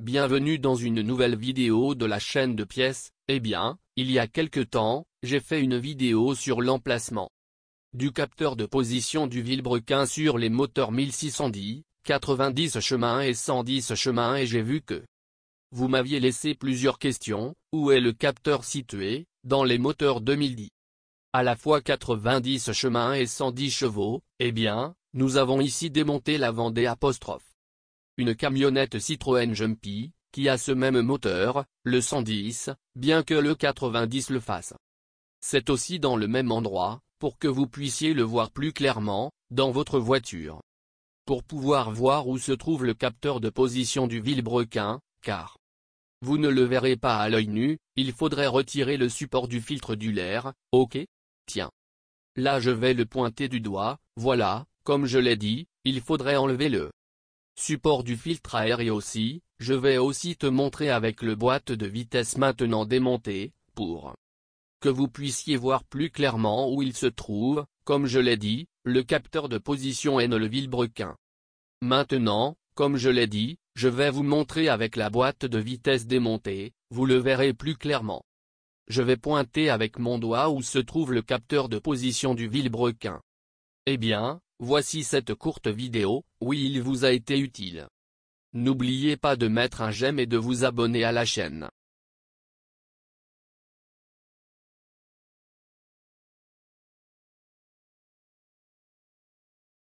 Bienvenue dans une nouvelle vidéo de la chaîne de pièces, eh bien, il y a quelque temps, j'ai fait une vidéo sur l'emplacement du capteur de position du vilebrequin sur les moteurs 1610, 90 chemins et 110 chemins et j'ai vu que vous m'aviez laissé plusieurs questions, où est le capteur situé, dans les moteurs 2010 à la fois 90 chemins et 110 chevaux, eh bien, nous avons ici démonté la Vendée apostrophe une camionnette Citroën Jumpy, qui a ce même moteur, le 110, bien que le 90 le fasse. C'est aussi dans le même endroit, pour que vous puissiez le voir plus clairement, dans votre voiture. Pour pouvoir voir où se trouve le capteur de position du vilebrequin, car vous ne le verrez pas à l'œil nu, il faudrait retirer le support du filtre du l'air, ok Tiens. Là je vais le pointer du doigt, voilà, comme je l'ai dit, il faudrait enlever le Support du filtre à air et aussi, je vais aussi te montrer avec le boîte de vitesse maintenant démontée, pour que vous puissiez voir plus clairement où il se trouve, comme je l'ai dit, le capteur de position est le vilebrequin. Maintenant, comme je l'ai dit, je vais vous montrer avec la boîte de vitesse démontée, vous le verrez plus clairement. Je vais pointer avec mon doigt où se trouve le capteur de position du vilebrequin. Eh bien, Voici cette courte vidéo, oui il vous a été utile. N'oubliez pas de mettre un j'aime et de vous abonner à la chaîne.